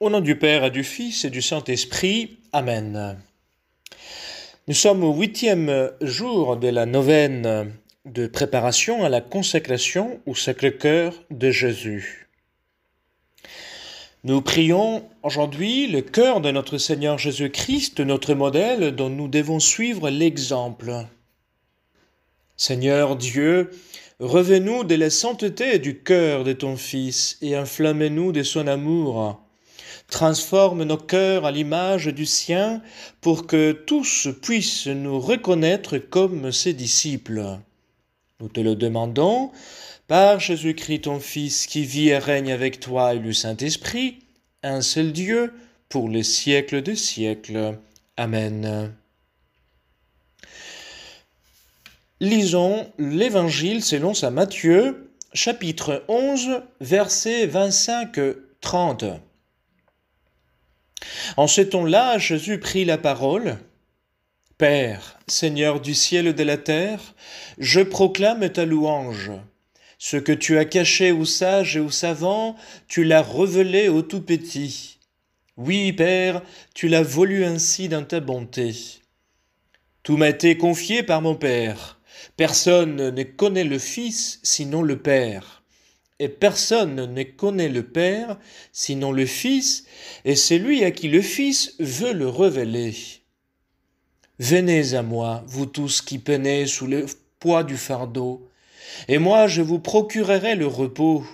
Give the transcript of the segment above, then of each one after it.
Au nom du Père et du Fils et du Saint-Esprit. Amen. Nous sommes au huitième jour de la novène de préparation à la consécration au Sacré-Cœur de Jésus. Nous prions aujourd'hui le cœur de notre Seigneur Jésus-Christ, notre modèle dont nous devons suivre l'exemple. Seigneur Dieu, revez-nous de la sainteté du cœur de ton Fils et inflammez-nous de son amour transforme nos cœurs à l'image du sien pour que tous puissent nous reconnaître comme ses disciples. Nous te le demandons par Jésus-Christ ton Fils qui vit et règne avec toi et le Saint-Esprit, un seul Dieu, pour les siècles des siècles. Amen. Lisons l'Évangile selon saint Matthieu, chapitre 11, versets 25-30. En ce temps-là, Jésus prit la parole. Père, Seigneur du ciel et de la terre, je proclame ta louange. Ce que tu as caché aux sages et aux savants, tu l'as revelé aux tout petits. Oui, Père, tu l'as voulu ainsi dans ta bonté. Tout m'a été confié par mon Père. Personne ne connaît le Fils sinon le Père et personne ne connaît le Père sinon le Fils, et c'est lui à qui le Fils veut le révéler. Venez à moi, vous tous qui peinez sous le poids du fardeau, et moi je vous procurerai le repos.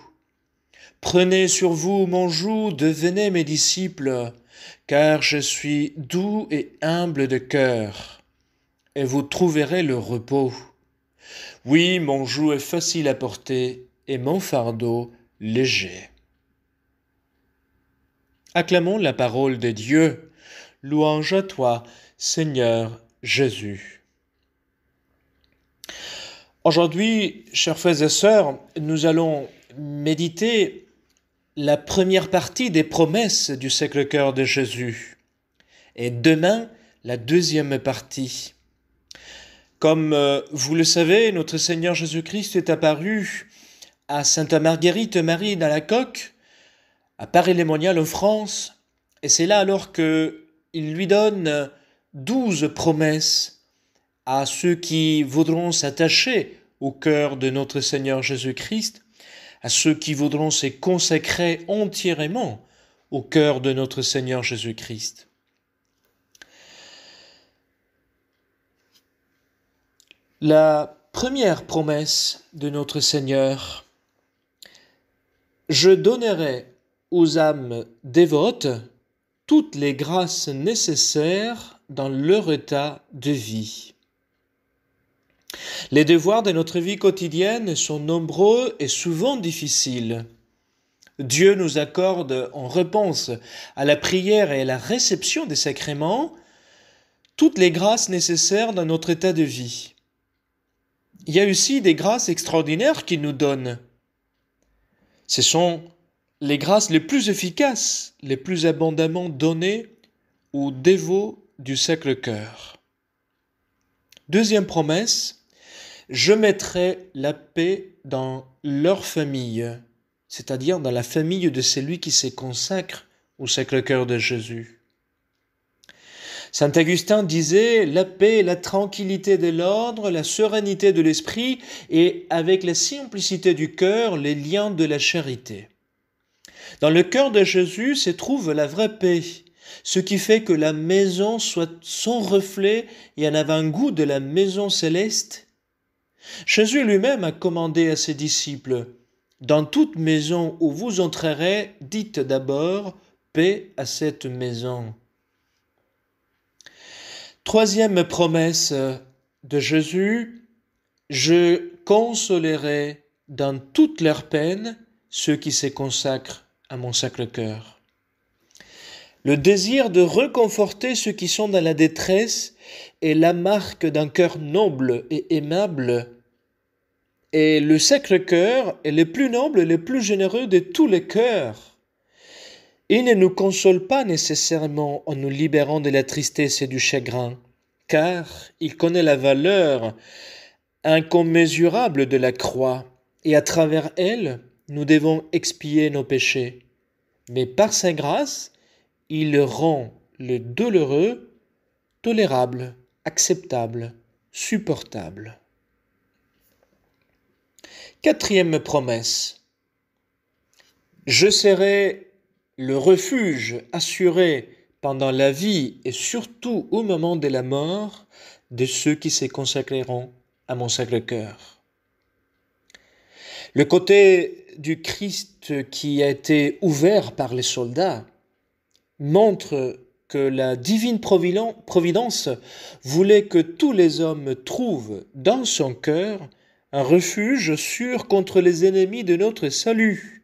Prenez sur vous mon joug, devenez mes disciples, car je suis doux et humble de cœur, et vous trouverez le repos. Oui, mon joug est facile à porter, et mon fardeau léger. Acclamons la parole de Dieu. Louange à toi, Seigneur Jésus. Aujourd'hui, chers frères et sœurs, nous allons méditer la première partie des promesses du Sacré-Cœur de Jésus. Et demain, la deuxième partie. Comme euh, vous le savez, notre Seigneur Jésus-Christ est apparu à Sainte-Marguerite, Marie dans la coque, à paris les en France, et c'est là alors que il lui donne douze promesses à ceux qui voudront s'attacher au cœur de notre Seigneur Jésus-Christ, à ceux qui voudront se consacrer entièrement au cœur de notre Seigneur Jésus-Christ. La première promesse de notre Seigneur, je donnerai aux âmes dévotes toutes les grâces nécessaires dans leur état de vie. Les devoirs de notre vie quotidienne sont nombreux et souvent difficiles. Dieu nous accorde en réponse à la prière et à la réception des sacrements toutes les grâces nécessaires dans notre état de vie. Il y a aussi des grâces extraordinaires qu'il nous donne. Ce sont les grâces les plus efficaces, les plus abondamment données aux dévots du Sacre-Cœur. Deuxième promesse, je mettrai la paix dans leur famille, c'est-à-dire dans la famille de celui qui se consacre au Sacre-Cœur de Jésus. Saint Augustin disait la paix, la tranquillité de l'ordre, la sérénité de l'esprit et avec la simplicité du cœur, les liens de la charité. Dans le cœur de Jésus se trouve la vraie paix, ce qui fait que la maison soit son reflet et un avant-goût de la maison céleste. Jésus lui-même a commandé à ses disciples Dans toute maison où vous entrerez, dites d'abord paix à cette maison. Troisième promesse euh, de Jésus, je consolerai dans toutes leurs peines ceux qui se consacrent à mon Sacre-Cœur. Le désir de reconforter ceux qui sont dans la détresse est la marque d'un cœur noble et aimable. Et le Sacre-Cœur est le plus noble et le plus généreux de tous les cœurs. Il ne nous console pas nécessairement en nous libérant de la tristesse et du chagrin, car il connaît la valeur incommensurable de la croix, et à travers elle, nous devons expier nos péchés. Mais par sa grâce, il rend le douloureux tolérable, acceptable, supportable. Quatrième promesse. Je serai le refuge assuré pendant la vie et surtout au moment de la mort de ceux qui se consacreront à mon Sacré-Cœur. Le côté du Christ qui a été ouvert par les soldats montre que la divine providence voulait que tous les hommes trouvent dans son cœur un refuge sûr contre les ennemis de notre salut,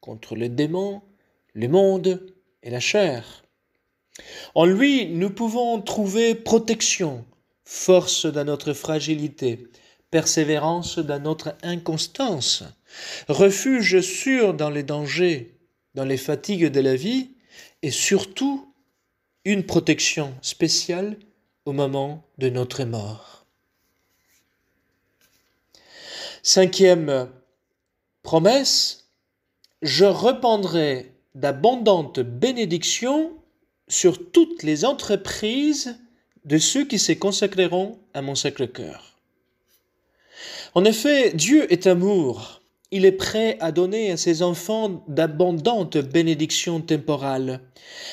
contre les démons, le monde et la chair. En lui, nous pouvons trouver protection, force dans notre fragilité, persévérance dans notre inconstance, refuge sûr dans les dangers, dans les fatigues de la vie, et surtout une protection spéciale au moment de notre mort. Cinquième promesse, je rependrai d'abondantes bénédictions sur toutes les entreprises de ceux qui se consacreront à mon Sacré-Cœur. En effet, Dieu est amour. Il est prêt à donner à ses enfants d'abondantes bénédictions temporales,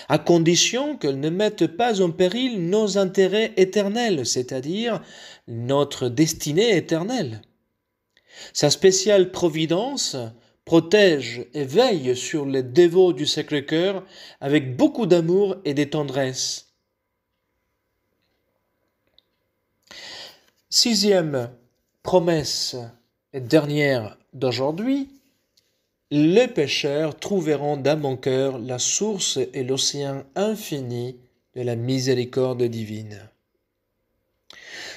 à condition qu'elles ne mettent pas en péril nos intérêts éternels, c'est-à-dire notre destinée éternelle. Sa spéciale providence protège et veille sur les dévots du Sacré-Cœur avec beaucoup d'amour et de tendresse. Sixième promesse et dernière d'aujourd'hui, les pécheurs trouveront dans mon cœur la source et l'océan infini de la miséricorde divine.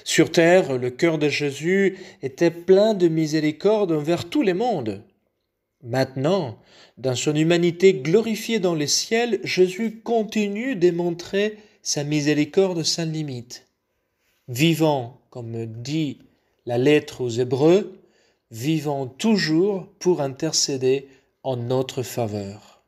Sur terre, le cœur de Jésus était plein de miséricorde envers tous les mondes. Maintenant, dans son humanité glorifiée dans les ciels, Jésus continue de montrer sa miséricorde sans limite. Vivant, comme dit la lettre aux Hébreux, vivant toujours pour intercéder en notre faveur.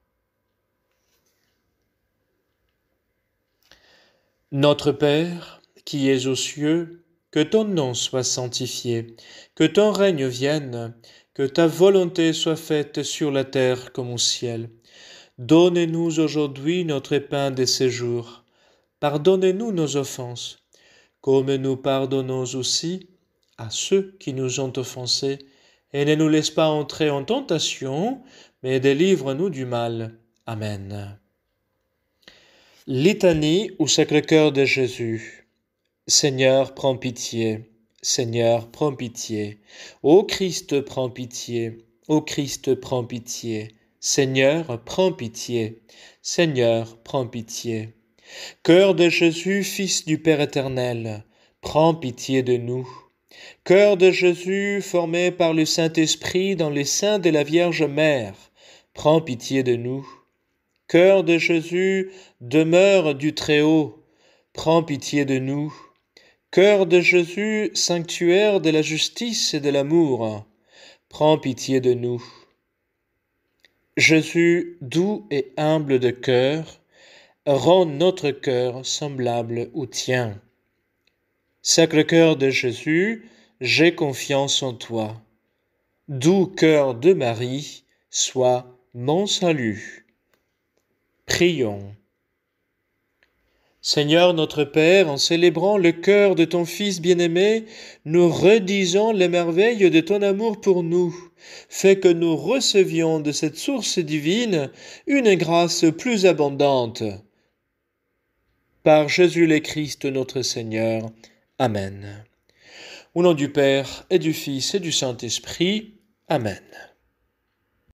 Notre Père, qui es aux cieux, que ton nom soit sanctifié, que ton règne vienne, que ta volonté soit faite sur la terre comme au ciel. Donne-nous aujourd'hui notre pain de séjour. Pardonnez-nous nos offenses, comme nous pardonnons aussi à ceux qui nous ont offensés, et ne nous laisse pas entrer en tentation, mais délivre-nous du mal. Amen. Litanie au Sacré-Cœur de Jésus. Seigneur, prends pitié. Seigneur, prends pitié. Ô Christ, prends pitié. Ô Christ, prends pitié. Seigneur, prends pitié. Seigneur, prends pitié. Cœur de Jésus, Fils du Père éternel, prends pitié de nous. Cœur de Jésus, formé par le Saint-Esprit dans les seins de la Vierge Mère, prends pitié de nous. Cœur de Jésus, demeure du Très-Haut, prends pitié de nous. Cœur de Jésus, sanctuaire de la justice et de l'amour, prends pitié de nous. Jésus, doux et humble de cœur, rend notre cœur semblable au tien. Sacre-Cœur de Jésus, j'ai confiance en toi. Doux cœur de Marie, sois mon salut. Prions. Seigneur notre Père, en célébrant le cœur de ton Fils bien-aimé, nous redisons les merveilles de ton amour pour nous. Fais que nous recevions de cette source divine une grâce plus abondante. Par Jésus le Christ notre Seigneur. Amen. Au nom du Père et du Fils et du Saint-Esprit. Amen.